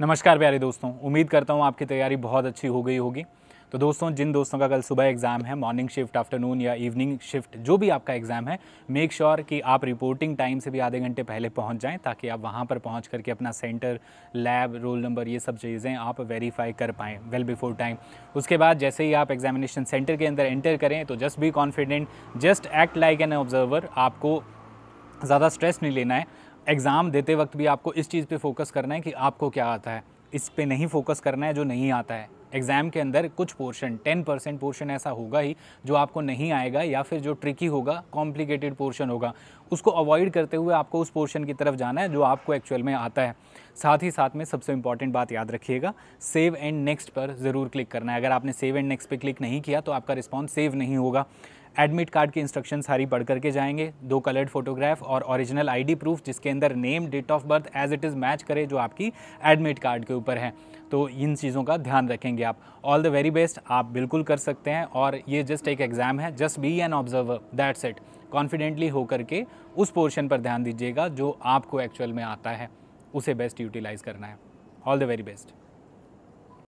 नमस्कार प्यारे दोस्तों उम्मीद करता हूँ आपकी तैयारी बहुत अच्छी हो गई होगी तो दोस्तों जिन दोस्तों का कल सुबह एग्ज़ाम है मॉर्निंग शिफ्ट आफ्टरनून या इवनिंग शिफ्ट जो भी आपका एग्ज़ाम है मेक श्योर sure कि आप रिपोर्टिंग टाइम से भी आधे घंटे पहले पहुंच जाएं ताकि आप वहां पर पहुंच करके अपना सेंटर लैब रोल नंबर ये सब चीज़ें आप वेरीफाई कर पाएँ वेल बिफोर टाइम उसके बाद जैसे ही आप एग्जामिनेशन सेंटर के अंदर एंटर करें तो just be confident just act like an observer आपको ज़्यादा स्ट्रेस नहीं लेना है एग्ज़ाम देते वक्त भी आपको इस चीज़ पे फोकस करना है कि आपको क्या आता है इस पे नहीं फोकस करना है जो नहीं आता है एग्ज़ाम के अंदर कुछ पोर्शन टेन परसेंट पोर्शन ऐसा होगा ही जो आपको नहीं आएगा या फिर जो ट्रिकी होगा कॉम्प्लिकेटेड पोर्शन होगा उसको अवॉइड करते हुए आपको उस पोर्शन की तरफ जाना है जो आपको एक्चुअल में आता है साथ ही साथ में सबसे इंपॉर्टेंट बात याद रखिएगा सेव एंड नेक्स्ट पर ज़रूर क्लिक करना है अगर आपने सेव एंड नेक्स्ट पर क्लिक नहीं किया तो आपका रिस्पॉन्स सेव नहीं होगा एडमिट कार्ड की इंस्ट्रक्शन सारी पढ़ करके जाएंगे दो कलर्ड फोटोग्राफ और ओरिजिनल आईडी प्रूफ जिसके अंदर name date of birth as it is match करे जो आपकी एडमिट कार्ड के ऊपर है तो इन चीज़ों का ध्यान रखेंगे आप ऑल द वेरी बेस्ट आप बिल्कुल कर सकते हैं और ये जस्ट एक एग्ज़ाम है just be an observer that's it confidently होकर के उस पोर्शन पर ध्यान दीजिएगा जो आपको एक्चुअल में आता है उसे बेस्ट यूटिलाइज़ करना है ऑल द वेरी बेस्ट